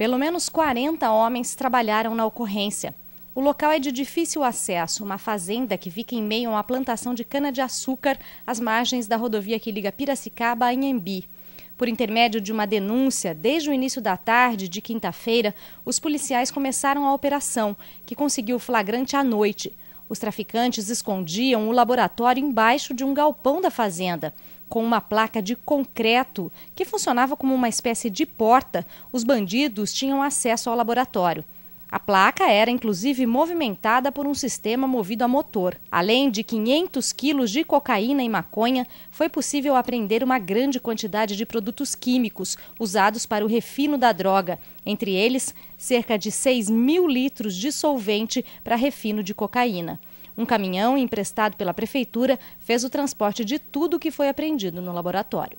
Pelo menos 40 homens trabalharam na ocorrência. O local é de difícil acesso, uma fazenda que fica em meio a uma plantação de cana-de-açúcar às margens da rodovia que liga Piracicaba a Inhambi. Por intermédio de uma denúncia, desde o início da tarde de quinta-feira, os policiais começaram a operação, que conseguiu flagrante à noite. Os traficantes escondiam o laboratório embaixo de um galpão da fazenda. Com uma placa de concreto que funcionava como uma espécie de porta, os bandidos tinham acesso ao laboratório. A placa era inclusive movimentada por um sistema movido a motor. Além de 500 quilos de cocaína e maconha, foi possível apreender uma grande quantidade de produtos químicos usados para o refino da droga, entre eles cerca de 6 mil litros de solvente para refino de cocaína. Um caminhão emprestado pela prefeitura fez o transporte de tudo que foi apreendido no laboratório.